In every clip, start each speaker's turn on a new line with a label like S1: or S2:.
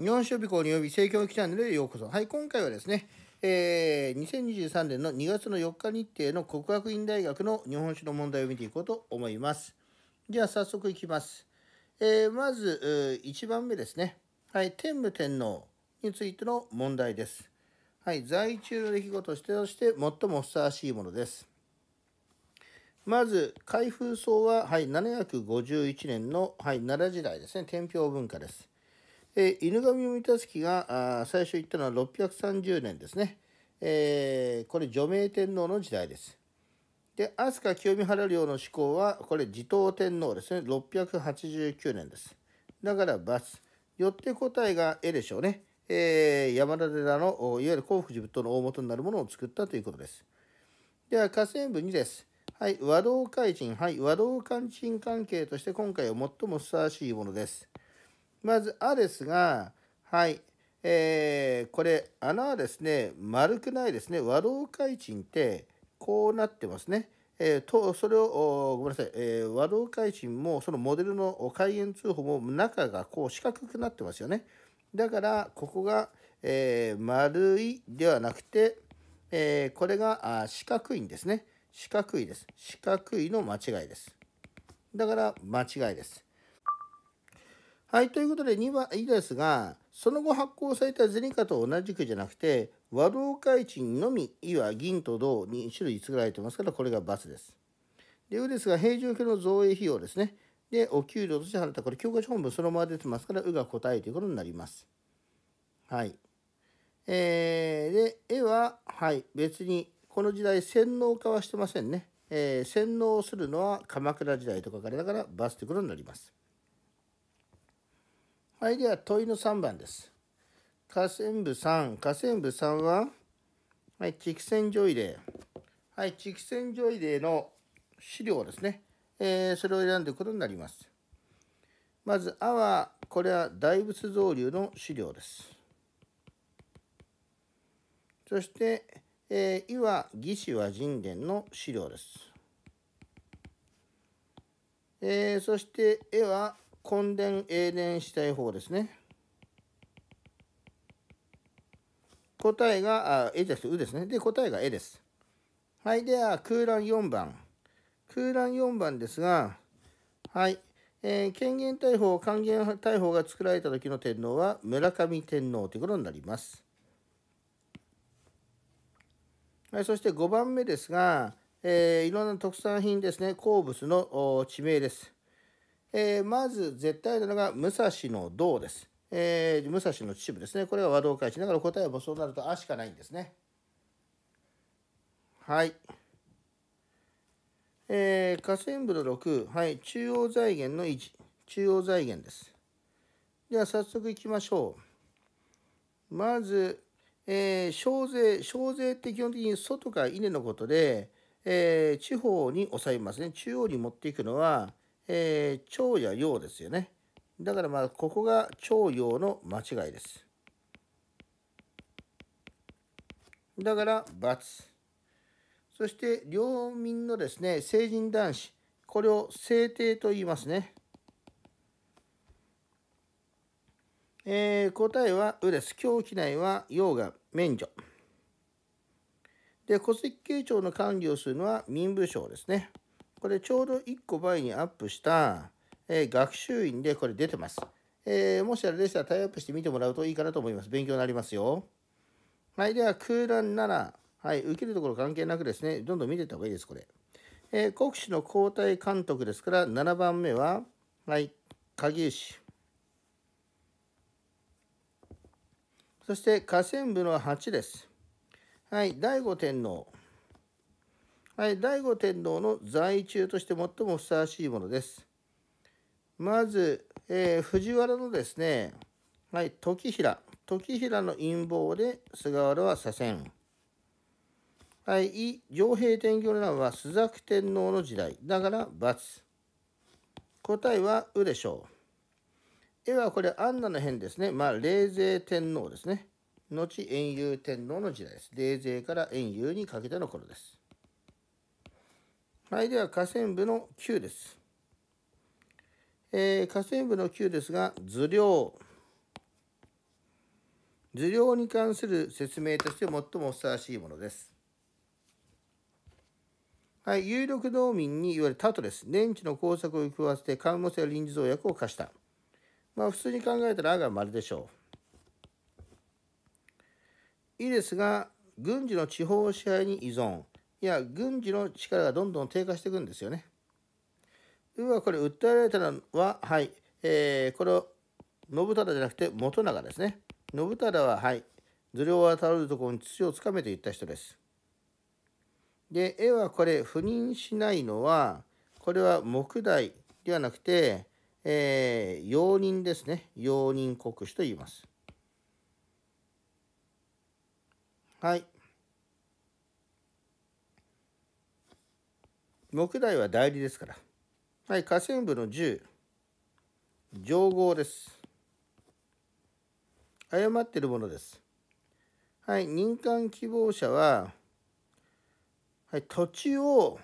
S1: 日本史備校によび政教期チャンネルへようこそ。はい、今回はですね、えー、2023年の2月の4日日程の国学院大学の日本史の問題を見ていこうと思います。じゃあ早速いきます。えー、まず、1番目ですね。はい、天武天皇についての問題です。はい、在中の出来事として最もふさわしいものです。まず、開封層は、はい、751年の、はい、奈良時代ですね、天平文化です。えー、犬神たす木があ最初言ったのは630年ですね。えー、これ除名天皇の時代です。で、飛鳥清見原領の始皇は、これ持統天皇ですね。689年です。だから×。よって答えが絵でしょうね。えー、山田寺の、いわゆる興福寺仏塔の大元になるものを作ったということです。では、河川部2です。はい、和道開人、はい、和道開人関係として今回は最もふさわしいものです。まず、あですが、はい。えー、これ、穴はですね、丸くないですね。和老開賃って、こうなってますね。えー、とそれをごめんなさい、えー、和道会賃もそのモデルの開園通報も中がこう四角くなってますよねだからここが、えー、丸いではなくて、えー、これがあ四角いんですね四角いです四角いの間違いですだから間違いですはい、ということで2はいいですが、その後発行されたゼニカと同じくじゃなくて、和同開賃のみ、いは銀と銅に種類作られてますから、これが×です。で、うですが、平常表の造営費用ですね。で、お給料として払った、これ、教科書本文そのまま出てますから、うが答えということになります。はい。えー、で、絵は、はい、別に、この時代、洗脳化はしてませんね。えー、洗脳するのは鎌倉時代と書かれたから、バスということになります。はい、では問いの3番です。下線部3、下線部3は、はい、地線上位例。はい、地線上位例の資料ですね。えー、それを選んでいくことになります。まず、あは、これは大仏造流の資料です。そして、えー、いは、魏志和人伝の資料です。えー、そして、絵は、根電英電したい方ですね答えがあえですうですねで答えがえですはいでは空欄4番空欄4番ですがはいえー、権限大法、還元大法が作られた時の天皇は村上天皇ということになります。はい、そして5番目ですが、えー、いろんな特産品ですね、鉱物の地名です。えー、まず絶対なのが武蔵の道です。えー、武蔵の秩父ですね。これは和道開始。だから答えはそうなると「あ」しかないんですね。はい。えー、河川部の6、はい、中央財源の1、中央財源です。では早速いきましょう。まず、えー、小税、小税って基本的に外か稲のことで、えー、地方に抑えますね。中央に持っていくのは、えー、長や陽ですよね。だからまあここが長陽の間違いです。だから×。そして領民のですね、成人男子。これを制定と言いますね。えー、答えは「う」です。狂気内は「陽」が免除。で、戸籍計帳の管理をするのは民部省ですね。これちょうど1個前にアップした、えー、学習院でこれ出てます。えー、もしあれでしたらタイアップして見てもらうといいかなと思います。勉強になりますよ。はい、では空欄7。はい、受けるところ関係なくですね、どんどん見ていった方がいいです、これ。えー、国士の交代監督ですから、7番目は、はい、鍵石そして、河川部の8です。はい、醍醐天皇。はい、醍醐天皇の在位中として最もふさわしいものです。まず、えー、藤原のですね、はい、時平。時平の陰謀で菅原は左遷。はい、伊上平天行の乱は朱雀天皇の時代。だから×。答えは「う」でしょう。絵はこれ、アンナの変ですね。まあ、冷泉天皇ですね。後、遠遊天皇の時代です。冷泉から遠遊にかけての頃です。はい、では下線部の9です。えー、下線部の9ですが、図量。図量に関する説明として最もふさわしいものです。はい、有力農民にいわゆるタトです。電池の工作を加わせて関門性臨時増薬を課した。まあ普通に考えたらあが丸でしょう。いいですが、軍事の地方支配に依存。いや軍事の力がどんどん低下していくんですよね。うわこれ訴えられたのははい、えー、これを信忠じゃなくて元長ですね。信忠ははい頭領は倒れるところに土をつかめと言った人です。で絵はこれ赴任しないのはこれは木代ではなくて、えー、容認ですね容認国主と言います。はい、木材は代理ですから。はい、河川部の10、上合です。誤っているものです。はい、民間希望者は、はい、土地を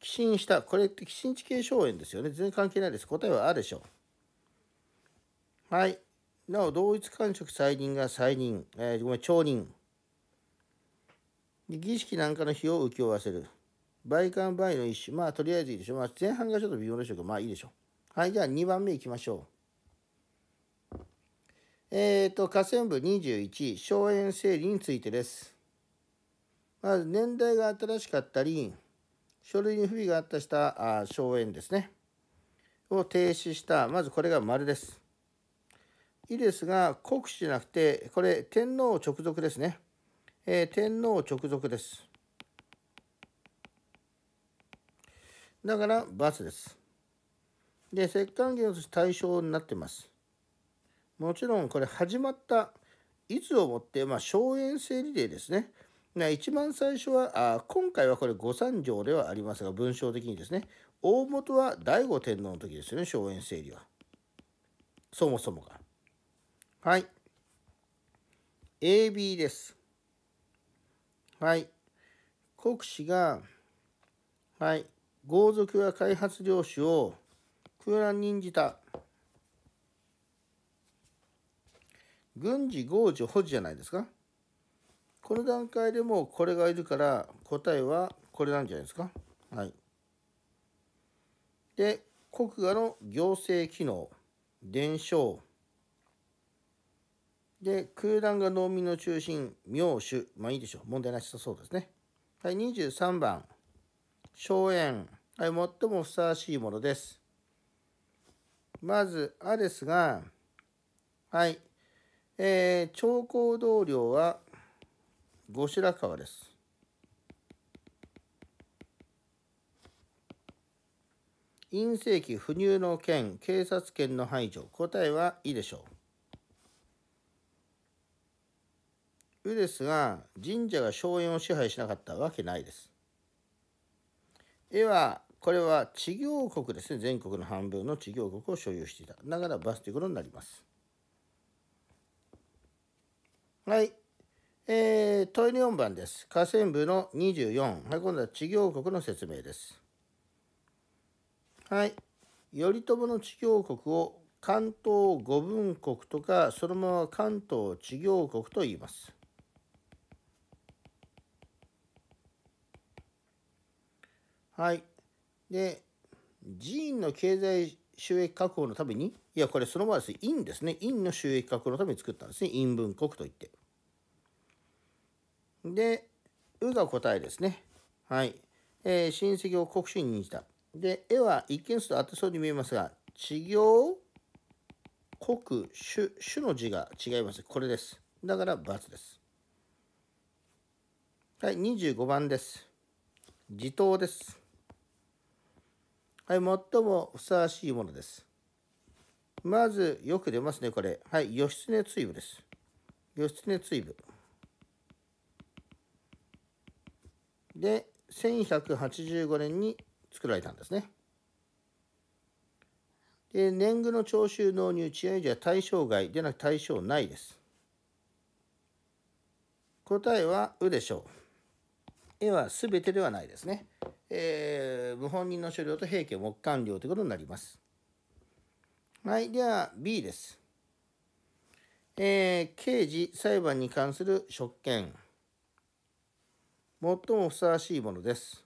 S1: 寄進した、これって寄進地形荘園ですよね。全然関係ないです。答えはあるでしょう。はい。なお、同一官職再任が再任、えー、ごめん、町人。儀式なんかの費用を請け負わせる。倍感倍の一種。まあ、とりあえずいいでしょ。まあ、前半がちょっと微妙でしょうけど、まあいいでしょう。はい、じゃあ2番目いきましょう。えっ、ー、と、河川部21、荘園整理についてです。まず、年代が新しかったり、書類に不備があったした荘園ですね。を停止した、まずこれが丸です。いいですが、国士じゃなくて、これ、天皇直属ですね。えー、天皇直属です。だから罰です。で、摂関しの対象になってます。もちろんこれ始まったいつをもって、まあ、荘園整理でですね。一番最初はあ今回はこれ御三条ではありますが文章的にですね大本は醍醐天皇の時ですよね荘園整理はそもそもがはい AB ですはい国司がはい豪族は開発領主を空欄にんじた軍事豪事保持じゃないですかこの段階でもこれがいるから答えはこれなんじゃないですかはいで国家の行政機能伝承で空欄が農民の中心名手まあいいでしょう問題なしそうですねはい23番荘園最もふさわしいものです。まず、あですが、はい。えー、長江同僚は後白河です。陰性期不入の件、警察権の排除。答えはいいでしょう。うですが、神社が荘園を支配しなかったわけないです。絵はこれは地業国ですね。全国の半分の地業国を所有していた。だからバスということになります。はい。えー、問い4番です。河川部の24。はい、今度は地業国の説明です。はい。頼朝の地業国を関東五分国とか、そのまま関東地業国と言います。はい。で、寺院の経済収益確保のために、いや、これそのままです院ですね、院の収益確保のために作ったんですね、院文国といって。で、うが答えですね。はい。えー、親戚を国主に任じた。で、絵は一見すると当てそうに見えますが、地行、国、主、主の字が違います。これです。だから×です。はい、25番です。地頭です。はい、最もふさわしいものです。まず、よく出ますね、これ。はい、義経追部です。義経追部。で、1185年に作られたんですね。で、年貢の徴収納入治安維持は対象外でなく対象ないです。答えは、うでしょう。絵は全てではないですね。えー、無本人の所領と平家木管領ということになります。はい、では B です。えー、刑事、裁判に関する職権。最もふさわしいものです。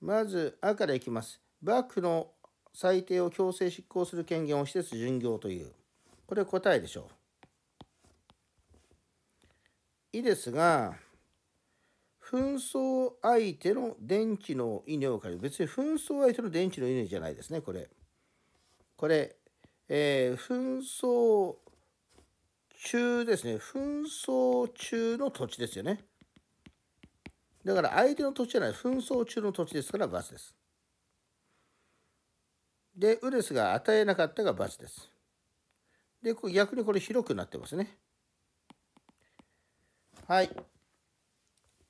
S1: まず、A からいきます。幕府の裁定を強制執行する権限を施設巡業という。これ答えでしょう。いいですが、紛争相手の電池の犬を借りる。別に紛争相手の電池の犬じゃないですね、これ。これ、えー、紛争中ですね。紛争中の土地ですよね。だから相手の土地じゃない、紛争中の土地ですから罰です。で、ウレスが与えなかったが罰です。で、逆にこれ広くなってますね。はい。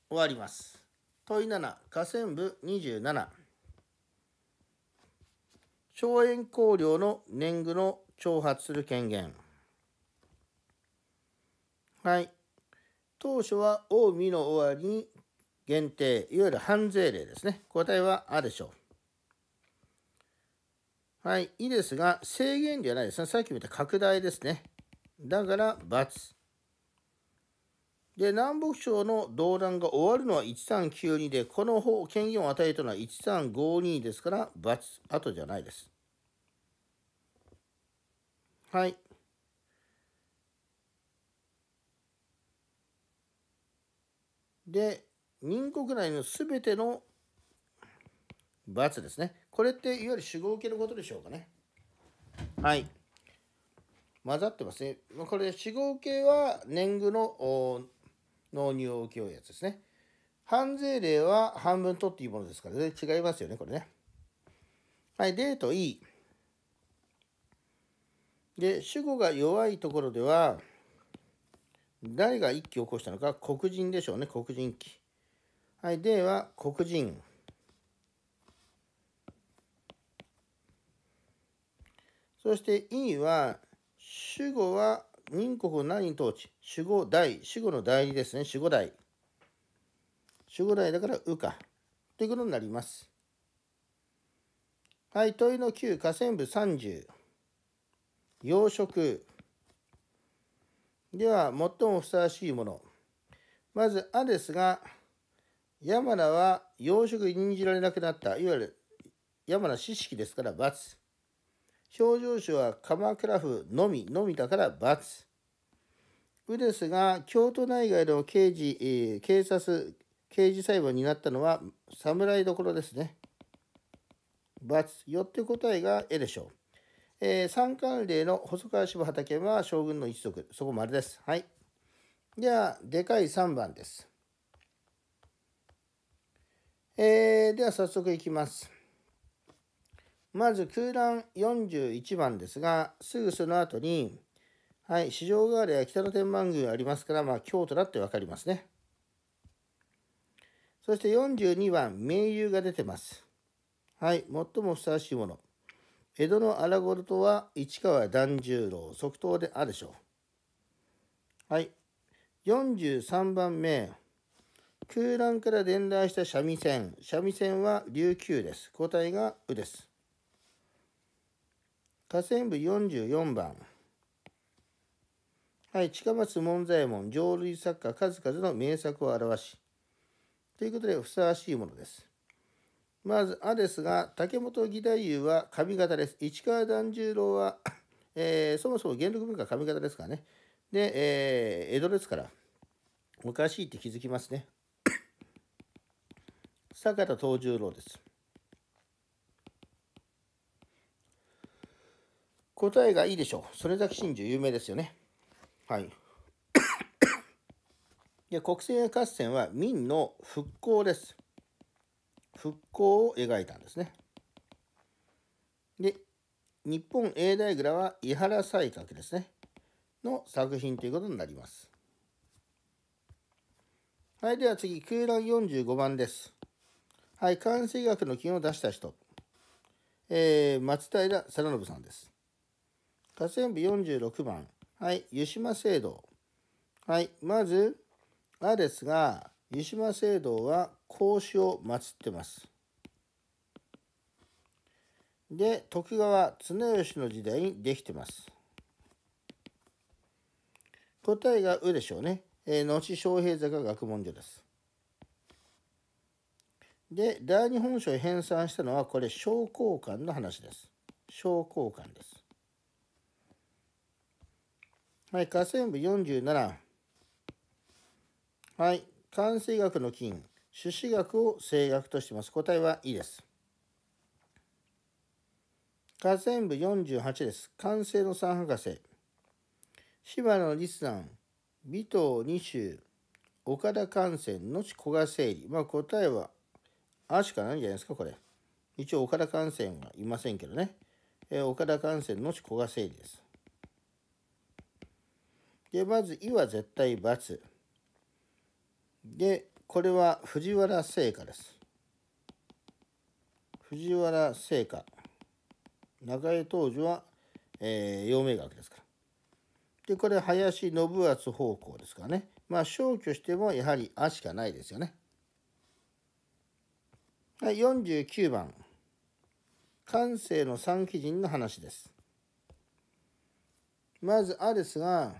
S1: 終わります。問い7、河川部27。荘園公領の年貢の挑発する権限。はい。当初は近江の終わりに限定、いわゆる反税令ですね。答えはあでしょう。はい。いいですが、制限ではないですね。さっき見た拡大ですね。だから、×。で、南北朝の動乱が終わるのは1392で、この方、権限を与えたのは1352ですから、罰、後じゃないです。はい。で、民国内のすべての罰ですね。これっていわゆる主語を受けことでしょうかね。はい。混ざってますね。これ、死後系は年貢の納入を請け負うやつですね。半税例は半分取っていいものですからね。違いますよね、これね。はい、デート E。で、主語が弱いところでは、誰が一を起こしたのか、黒人でしょうね、黒人期。はい、では、黒人。そして E は、主語は任国何人統治守護代、守護の代理ですね、守護代。守護代だから羽化ということになります。はい、問いの9、河川部30。養殖。では、最もふさわしいもの。まず、あですが、山名は養殖に任じられなくなった。いわゆる山名知識ですから、×。表情書は鎌倉府のみのみだから×。うですが京都内外の刑事、えー、警察刑事裁判になったのは侍どころですね。×よって答えが絵でしょう。えー、三冠例の細川柴畑は将軍の一族そこまです。はい。じゃあでかい3番です。えー、では早速いきます。まず空欄41番ですが、すぐその後に、はい、市場側では北の天満宮ありますから、まあ、京都だって分かりますね。そして42番、名優が出てます。はい、最もふさわしいもの。江戸の荒ごとは市川團十郎、即答であるでしょう。はい、43番目、空欄から伝来した三味線。三味線は琉球です。答えが「う」です。河川部44番はい近松門左衛門浄瑠璃作家数々の名作を表しということでふさわしいものですまず「あ」ですが竹本義太夫は上方です市川團十郎はえー、そもそも元禄文化上方ですからねで、えー、江戸ですからおかしいって気づきますね坂田藤十郎です答えがいいでしょう。それだけ真珠有名ですよね。はい。で国政合戦は明の復興です。復興を描いたんですね。で、日本永大蔵は伊原西閣ですね。の作品ということになります。はい、では次、空欄45番です。はい、関西学の金を出した人。えー、松平貞信さんです。河川部46番。はい、湯島聖堂。はい、まず、あですが、湯島聖堂は孔子を祀ってます。で、徳川綱吉の時代にできてます。答えがうでしょうね。えー、後昌平坂学問所です。で、大日本書を編纂したのは、これ、商工館の話です。商工館です。はい、下線部47。はい、関数学の金、朱子学を正学としています。答えはいいです。下線部48です。関西の三博士。島野立山、尾藤二州、岡田幹線、のち古賀整理。まあ答えは、あしかないんじゃないですか、これ。一応岡田幹線はいませんけどね。えー、岡田幹線、のち古賀整理です。で、まず、いは絶対×。で、これは藤原製菓です。藤原製菓。中江当時は、えー、陽明学ですから。で、これ、林信厚方向ですからね。まあ、消去しても、やはり、あしかないですよね。はい、49番。関西の三鬼人の話です。まず、あですが、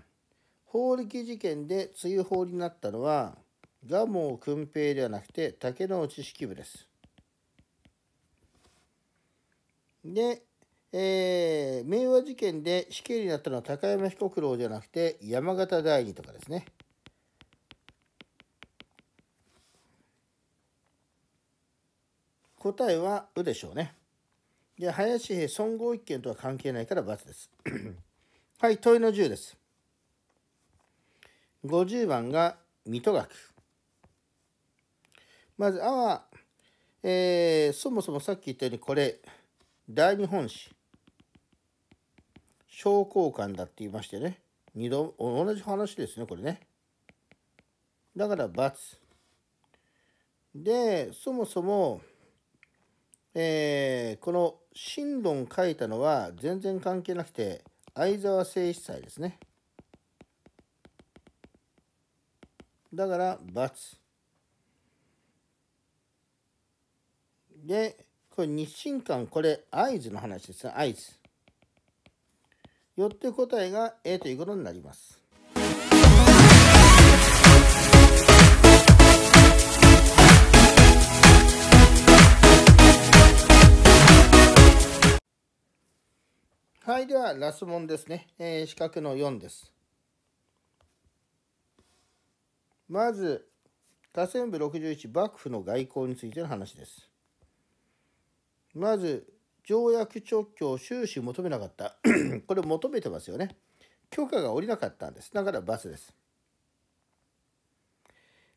S1: 法力事件で追放になったのは蒲生訓平ではなくて竹之内式部です。で、えー、明和事件で死刑になったのは高山被告郎じゃなくて山形第二とかですね。答えは「う」でしょうね。で林兵孫悟一件とは関係ないから×です。はい問いの10です。50番が水戸学。まず、あは、えー、そもそもさっき言ったようにこれ、大日本史、商工館だって言いましてね、二度、同じ話ですね、これね。だから、×。で、そもそも、えー、この、新論書いたのは全然関係なくて、相沢誠一祭ですね。だから×でこれ日進館これ合図の話です合図よって答えが A ということになりますはいではラス問ですね、えー、四角の4ですまず河川部61幕府の外交についての話ですまず条約直挙を終始求めなかった これ求めてますよね許可が下りなかったんですだから罰です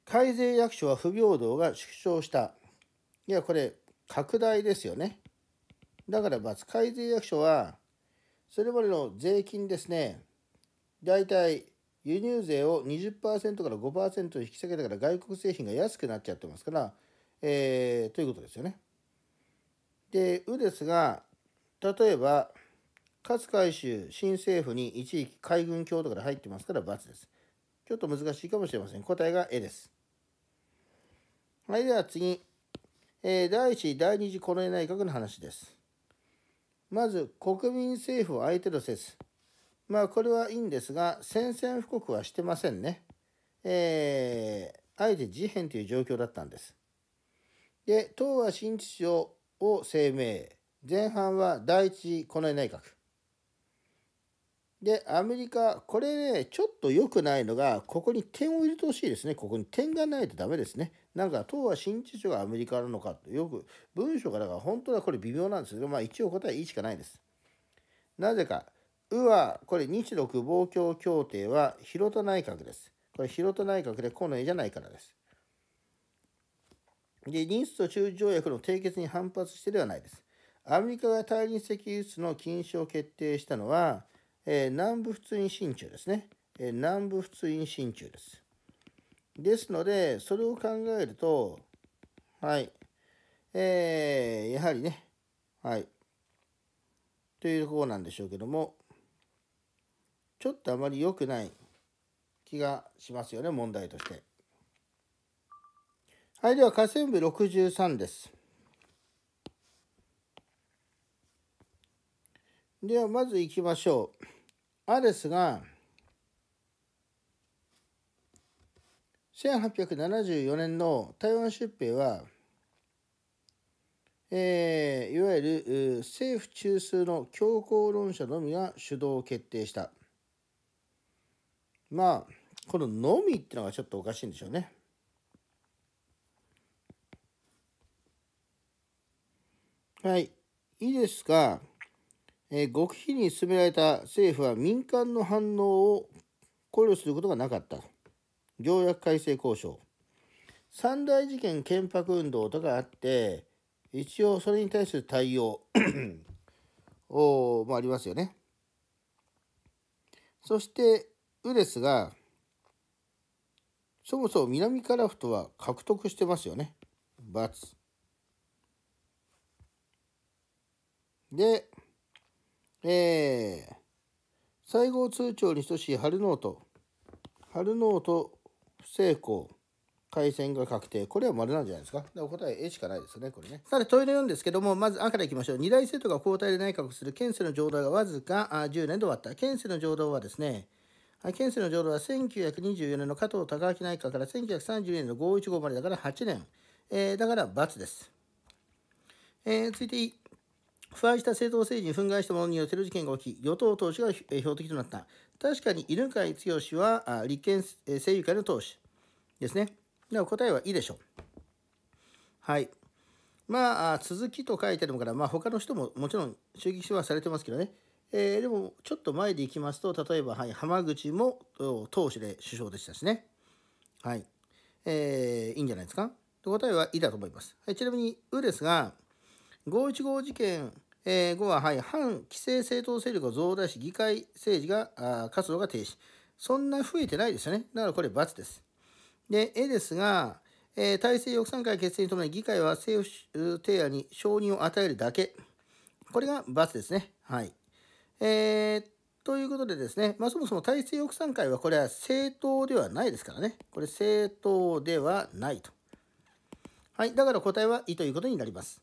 S1: 改税役所は不平等が縮小したいやこれ拡大ですよねだから罰改税役所はそれまでの税金ですね大体輸入税を20%から5%に引き下げたから外国製品が安くなっちゃってますから、えー、ということですよね。で、うですが、例えば、勝海舟新政府に一期海軍協同から入ってますから×です。ちょっと難しいかもしれません。答えが A です。はい、では次。えー、第1次、第2次コロナ内閣の話です。まず、国民政府を相手とせず、まあこれはいいんですが宣戦布告はしてませんね。えー、あえて事変という状況だったんです。で東は新秩序を声明前半は第一近衛内閣。でアメリカこれねちょっと良くないのがここに点を入れてほしいですねここに点がないとダメですねなんか党は新秩序がアメリカなのかと。よく文章がだから本当はこれ微妙なんですけどまあ一応答えいいしかないですなぜかうは、これ日独防共協定は広田内閣です。これ広田内閣で河野絵じゃないからです。で、日ソ中条約の締結に反発してではないです。アメリカが対立石油室の禁止を決定したのは、えー、南部普通進駐ですね。えー、南部普通進駐です。ですので、それを考えると、はい、えー、やはりね、はい、というところなんでしょうけども、ちょっとあまり良くない気がしますよね問題として。はいでは下線部63です。ではまずいきましょう。アレスが1874年の台湾出兵は、えー、いわゆる政府中枢の強硬論者のみが主導決定した。まあこの「のみ」っていうのがちょっとおかしいんでしょうね。はい。いいですか、えー、極秘に進められた政府は民間の反応を考慮することがなかった。条約改正交渉。三大事件憲白運動とかあって、一応それに対する対応 をもありますよね。そして、ウですが、そもそも南フトは獲得してますよね。×。で、えー、西郷通帳に等しい春ノート。春ノート不成功。回線が確定。これは丸なんじゃないですか。お答え A しかないですね、これね。さて、トイレ4ですけども、まず赤からいきましょう。二大政党が交代で内閣する県政の上土がわずかあ10年で終わった。県政の上土はですね、憲政の浄土は1924年の加藤孝明内閣から1932年の515までだから8年、えー、だから×です。えー、続いて腐敗した政党政治に憤慨した者によるテる事件が起き、与党党首が標的となった。確かに犬飼剛は立憲政友会の党首ですね。では答えはいいでしょう。はい。まあ、続きと書いてあるから、まあ、他の人ももちろん襲撃はされてますけどね。えー、でも、ちょっと前でいきますと、例えば、はい、浜口も党首で首相でしたしね。はい。えー、いいんじゃないですか。答えは、いだと思います。はい、ちなみに、うですが、515事件、えー、後は、はい、反規制政党勢力を増大し、議会政治が、あ活動が停止。そんな増えてないですよね。だからこれ、×です。で、絵ですが、えー、体制抑散会決定に伴い議会は政府提案に承認を与えるだけ。これが×ですね。はい。えー、ということでですね、まあ、そもそも体制翼賛会はこれは政党ではないですからね。これ政党ではないと。はい、だから答えは「い」ということになります。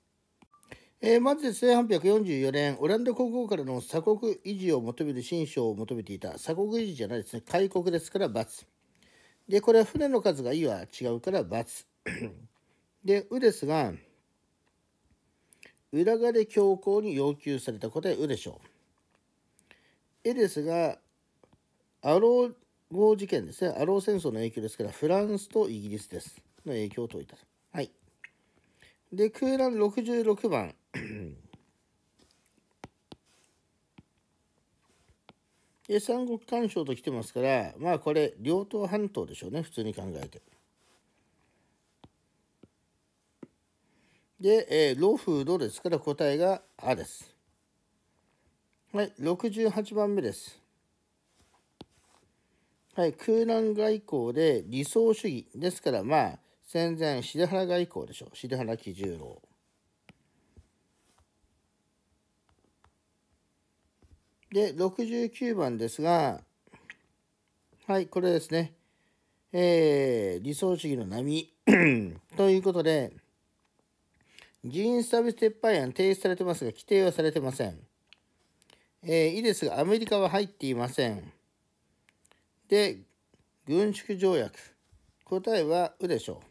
S1: えー、まずですね、1844年、オランダ国王からの鎖国維持を求める新書を求めていた、鎖国維持じゃないですね、開国ですから×。で、これは船の数がいは違うから×。で、うですが、裏金強行に要求された答え、うでしょう。絵ですがアロー号事件ですね、アロー戦争の影響ですから、フランスとイギリスです。の影響を解いた。はい。で、空欄66番。三国干渉と来てますから、まあこれ、両党半島でしょうね、普通に考えて。で、えー、ローフードですから答えが「あ」です。はい、68番目です。はい、空難外交で理想主義。ですから、まあ、戦前、重原外交でしょう。重原喜十郎。で、69番ですが、はい、これですね。えー、理想主義の波 ということで、議員サービス撤廃案提出されてますが、規定はされてません。えー、いいですが、アメリカは入っていません。で、軍縮条約。答えは、うでしょ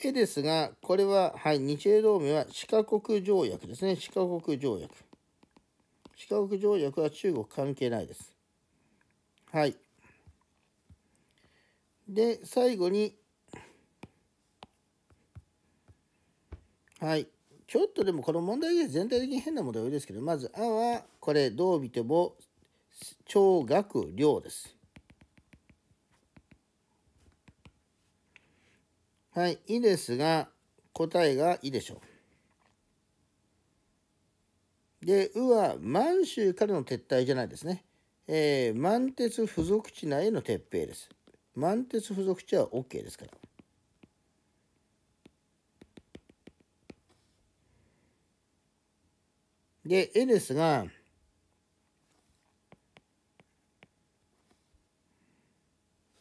S1: う。えですが、これは、はい、日英同盟は四カ国条約ですね。四カ国条約。四カ国条約は中国関係ないです。はい。で、最後に、はい。ちょっとでもこの問題で全体的に変な問題多いですけど、まず、あは、これ、どう見ても、超学量です。はい、いいですが、答えがいいでしょう。で、うは、満州からの撤退じゃないですね。えー、満鉄付属地内への撤兵です。満鉄付属地は OK ですから。で、エでスが、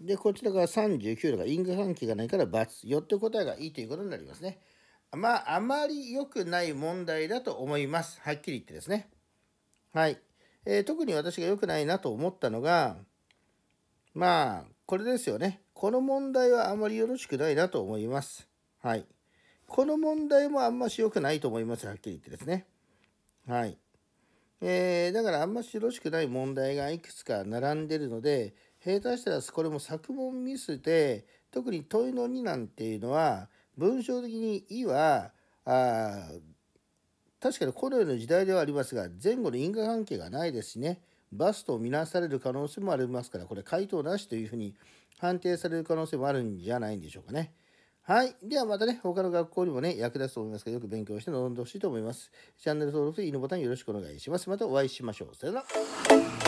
S1: で、こちらが39だから因果関係がないから×。よって答えがいいということになりますね。まあ、あまり良くない問題だと思います。はっきり言ってですね。はい。えー、特に私が良くないなと思ったのが、まあ、これですよね。この問題はあまりよろしくないなと思います。はい。この問題もあんまし良くないと思います。はっきり言ってですね。はい。えー、だからあんましよろしくない問題がいくつか並んでるので、下手したらこれも作文ミスで、特に問いの2なんていうのは、文章的に「い」は、あ確かに代の時代ではありますが、前後の因果関係がないですしね、バスと見なされる可能性もありますから、これ回答なしというふうに判定される可能性もあるんじゃないんでしょうかね。はい。ではまたね、他の学校にもね、役立つと思いますから、よく勉強して臨んでほしいと思います。チャンネル登録といいねボタンよろしくお願いします。またお会いしましょう。さよなら。